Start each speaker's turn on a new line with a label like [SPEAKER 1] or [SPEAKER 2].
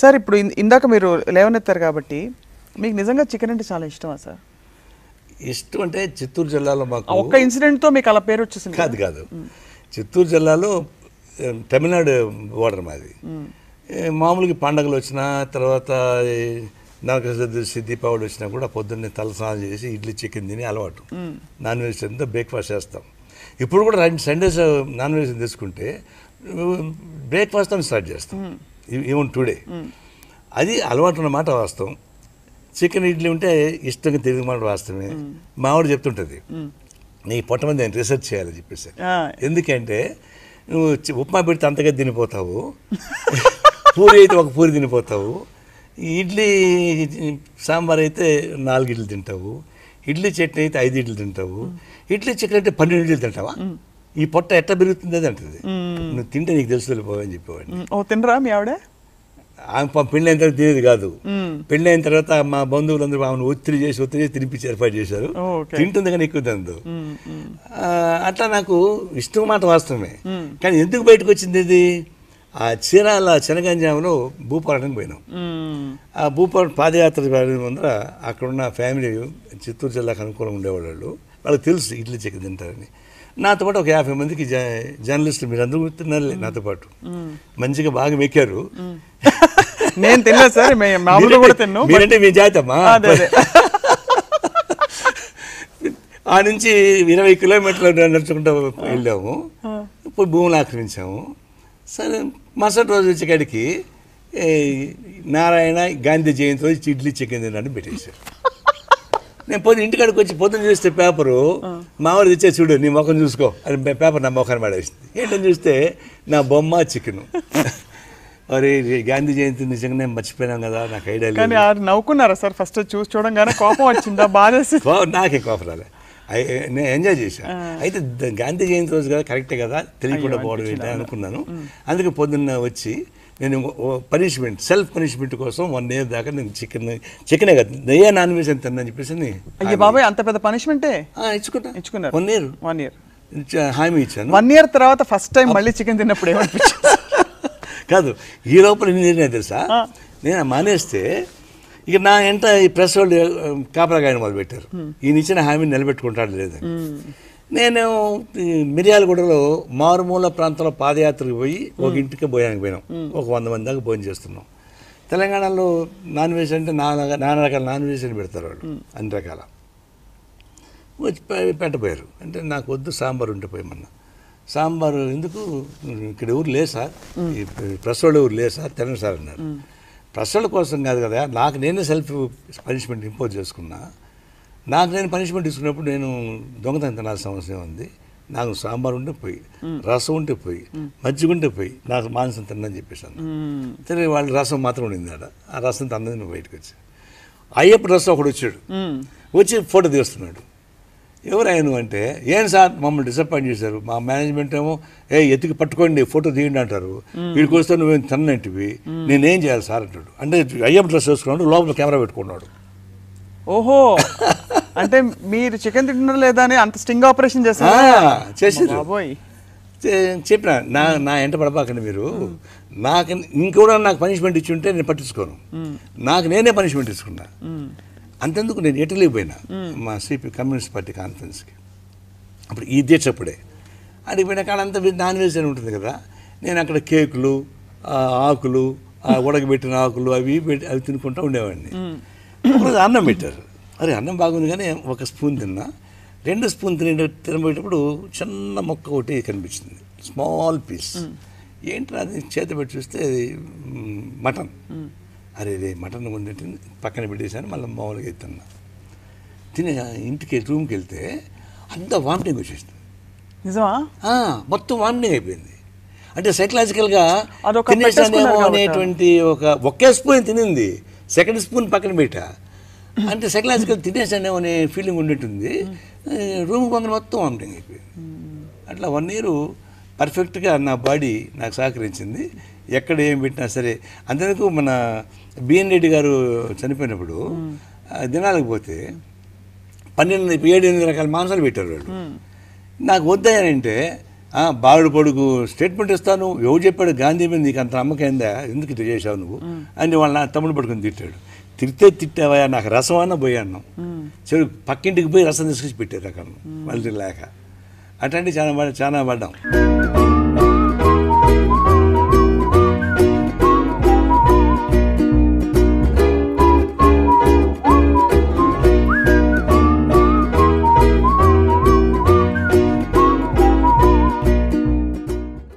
[SPEAKER 1] Sir ఇప్పుడు ఇందాక మీరు లేవనెత్తారు కాబట్టి మీకు నిజంగా చికెన్ అంటే చాలా ఇష్టమా సార్ ఇష్టం అంటే చిత్తూరు జిల్లాలో మాకు ఒక్క ఇన్సిడెంట్తో మీకు అలా పేరు వచ్చేసింది కాదు కాదు చిత్తూరు జిల్లాలో తమిళనాడు బోర్డర్ మాది మామూలుగా పండగలు వచ్చినా తర్వాత నరక చతుర్దశి దీపావళి వచ్చినా కూడా పొద్దున్నే తల స్నానం చేసి ఇడ్లీ చికెన్ తిని అలవాటు నాన్ వెజ్ తింటే బ్రేక్ఫాస్ట్ చేస్తాం ఇప్పుడు కూడా రెండు సండేస్ నాన్ వెజ్ తీసుకుంటే బ్రేక్ఫాస్ట్తో స్టార్ట్ చేస్తాం ఈవెన్ టుడే అది అలవాటు అన్నమాట వాస్తవం చికెన్ ఇడ్లీ ఉంటే ఇష్టంగా తెలుగు మాట వాస్తవమే మావాడు చెప్తుంటుంది నీ పొట్ట మీద రీసెర్చ్ చేయాలని చెప్పేసి ఎందుకంటే నువ్వు ఉప్మా పెడితే అంతగా తినిపోతావు పూరి అయితే ఒక పూరి తినిపోతావు ఇడ్లీ సాంబార్ అయితే నాలుగు ఇడ్లు తింటావు ఇడ్లీ చట్నీ అయితే ఐదు ఇడ్లు తింటావు ఇడ్లీ చికెన్ అయితే పన్నెండు ఇడ్లు తింటావా ఈ పొట్ట ఎట్ట పెరుగుతుంది అది అంటది నువ్వు తింటే నీకు తెలుసు వెళ్ళిపోవని చెప్పేవాడిని ఓ తినరా మీ ఆవిడ ఆమె పెళ్ళి అయిన తర్వాత తినేది కాదు పెళ్ళి అయిన తర్వాత మా బంధువులందరూ ఆమెను ఒత్తిడి చేసి ఒత్తిడి చేసి తినిపించి ఏర్పాటు చేశారు తింటుంది కానీ ఎక్కువ తినదు అట్లా నాకు ఇష్టం మాట వాస్తవమే కానీ ఎందుకు బయటకు వచ్చింది ఇది ఆ చీరాల శనగంజాములో భూపాలటం పోయినాం ఆ భూపాలటం పాదయాత్ర ముందర అక్కడున్న ఫ్యామిలీ చిత్తూరు జిల్లాకు అనుకూలంగా ఉండేవాళ్ళు వాళ్ళకి తెలుసు ఇడ్లీ చికెన్ తింటారని నాతో పాటు ఒక యాభై మందికి జర్నలిస్టులు మీరు అందరూ తిన్నారు నాతో పాటు మంచిగా బాగా మెక్కారు నేను తిన్నా సార్ మామూలుగా మీరంటే మీ జాతమ్మా ఆ నుంచి ఇరవై కిలోమీటర్లు నడుచుకుంటూ వెళ్ళాము ఇప్పుడు భూములు ఆక్రమించాము సరే మరుసటి రోజు వచ్చేకాడికి నారాయణ గాంధీ జయంతి రోజు ఇడ్లీ చికెన్ తినడానికి పెట్టేశారు నేను పొద్దున ఇంటికాడికి వచ్చి పొద్దున్న చూస్తే పేపరు మామూలు తెచ్చే చూడు నీ ముఖం చూసుకో అని పేపర్ నా ముఖాన్ని పడేసింది ఏంటని చూస్తే నా బొమ్మ చికెను మరి గాంధీ జయంతి నిజంగా నేను మర్చిపోయినాం కదా నాకు ఐడియా కానీ నవ్వుకున్నారా సార్ ఫస్ట్ చూసి చూడంగానే కోపం వచ్చిందా బాధ నాకే కోపం రాలే నేను ఎంజాయ్ చేశాను అయితే గాంధీ జయంతి రోజు కదా కరెక్టే కదా తెలియకుండా పోవడం ఏంటి అనుకున్నాను అందుకే పొద్దున్న వచ్చి నేను పనిష్మెంట్ సెల్ఫ్ పనిష్మెంట్ కోసం వన్ ఇయర్ దాకా నేను చికెన్ చికెనే కదా దయ్యా నాన్ వెజ్ అని తిన్నా చెప్పేసి బాబాయ్ అంత పెద్ద పనిష్మెంటే ఇచ్చుకున్నారు వన్ ఇయర్ వన్ ఇయర్ హామీ ఇచ్చాను వన్ ఇయర్ తర్వాత ఫస్ట్ టైం మళ్ళీ చికెన్ తిన్నప్పుడు ఏమనిపించింది కాదు ఈ లోపల నేను తెలుసా నేను మానేస్తే ఇక నా ఎంట ఈ ప్రెస్ వాళ్ళు మొదలు మొదలుపెట్టారు ఈయన ఇచ్చిన హామీని నిలబెట్టుకుంటాడు లేదని నేను మిర్యాలగూడలో మారుమూల ప్రాంతంలో పాదయాత్రకు పోయి ఒక ఇంటికి భోజనానికి పోయినాం ఒక వంద మంది దాకా భోజనం చేస్తున్నాం తెలంగాణలో నాన్ వెజ్ అంటే నానా నానా రకాల నాన్ వెజ్ అని పెడతారు వాళ్ళు అన్ని రకాల వచ్చి పెట్టబోయారు అంటే నాకు వద్దు సాంబార్ ఉంటే పోయమన్నా సాంబారు ఎందుకు ఇక్కడ ఊరు లేసా సార్ ప్రసవాళ్ళ ఊరు ఎవరు సార్ తినండి సార్ అన్నారు ప్రసవాళ్ళ కోసం కాదు కదా నాకు నేనే సెల్ఫ్ పనిష్మెంట్ ఇంపోజ్ చేసుకున్నా నాకు నేను పనిష్మెంట్ తీసుకున్నప్పుడు నేను దొంగతనం తినాల్సిన అవసరం ఉంది నాకు సాంబార్ ఉంటే పోయి రసం ఉంటే పోయి మజ్జిగ ఉంటే పోయి నాకు మాంసం తిన్నని చెప్పేసాను సరే వాళ్ళు రసం మాత్రం ఉండింది ఆడ ఆ రసం తిన్నది నువ్వు బయటకు వచ్చా అయ్యప్ప రసం ఒకడు వచ్చాడు వచ్చి ఫోటో తీస్తున్నాడు ఎవరు అంటే ఏం సార్ మమ్మల్ని డిసప్పాయింట్ చేశారు మా మేనేజ్మెంట్ ఏమో ఏ ఎతికి పట్టుకోండి ఫోటో తీయండి అంటారు వీడికి వస్తే నువ్వేం తిన్నంటివి నేనేం చేయాలి సార్ అంటాడు అంటే అయ్యప్ప డ్రెస్ వేసుకున్నాడు లోపల కెమెరా పెట్టుకున్నాడు ఓహో అంటే మీరు చికెన్ తింటున్నారు లేదా అని అంత స్టింగ్ ఆపరేషన్ చేస్తారు చేసి బాబోయ్ చెప్పిన నా నా ఎంట పడపాకండి మీరు నాకు ఇంకోడా నాకు పనిష్మెంట్ ఇచ్చి ఉంటే నేను పట్టించుకోను నాకు నేనే పనిష్మెంట్ ఇచ్చుకున్నా అంతెందుకు నేను ఇటలీ పోయినా మా సిపి కమ్యూనిస్ట్ పార్టీ కాన్ఫరెన్స్కి అప్పుడు ఈ దీక్షప్పుడే అడిగి పోయిన కాడ అంతా నాన్ వెజ్ అని ఉంటుంది కదా నేను అక్కడ కేకులు ఆకులు ఉడకబెట్టిన ఆకులు అవి అవి తినుకుంటూ ఉండేవాడిని ఒకరోజు అన్నం పెట్టారు అరే అన్నం బాగుంది కానీ ఒక స్పూన్ తిన్నా రెండు స్పూన్ తినే తినబోయేటప్పుడు చిన్న మొక్క ఒకటి కనిపించింది స్మాల్ పీస్ ఏంటో అది చేత పెట్టి చూస్తే అది మటన్ అరే రే మటన్ వండిటి పక్కన పెట్టేశాను మళ్ళీ మామూలుగా తిన్నా తినే ఇంటికి రూమ్కి వెళ్తే అంత వామిటింగ్ వచ్చేసింది నిజమా మొత్తం వామిటింగ్ అయిపోయింది అంటే సైకలాజికల్గా తినేసానేమో అనేటువంటి ఒక ఒకే స్పూన్ తినింది సెకండ్ స్పూన్ పక్కన పెట్టా అంటే సైకలాజికల్ తినేసానే అనే ఫీలింగ్ ఉండేటుంది రూమ్ కొందరు మొత్తం ఉంటుంది hmm. అట్లా వన్ ఇయర్ పర్ఫెక్ట్గా నా బాడీ నాకు సహకరించింది ఎక్కడ ఏం పెట్టినా సరే అంతేందుకు మన బిఎన్ రెడ్డి గారు చనిపోయినప్పుడు hmm. దినాలకు పోతే పన్నెండు ఏడు ఎనిమిది రకాల మాంసాలు పెట్టారు వాళ్ళు hmm. నాకు వద్దంటే బాలుడు పడుకు స్టేట్మెంట్ ఇస్తాను ఎవరు చెప్పాడు గాంధీ మీద నీకు అంత నమ్మకైందా ఎందుకు ఇటు చేశావు నువ్వు అని వాళ్ళ తమ్ముడు పడుకుని తిట్టాడు తిరితే తిట్టావా నాకు రసం అన్న పోయి అన్నాం పక్కింటికి పోయి రసం తీసుకొచ్చి పెట్టారు అక్కడ వాళ్ళు లేక అట్లాంటి చాలా చాలా పడ్డాం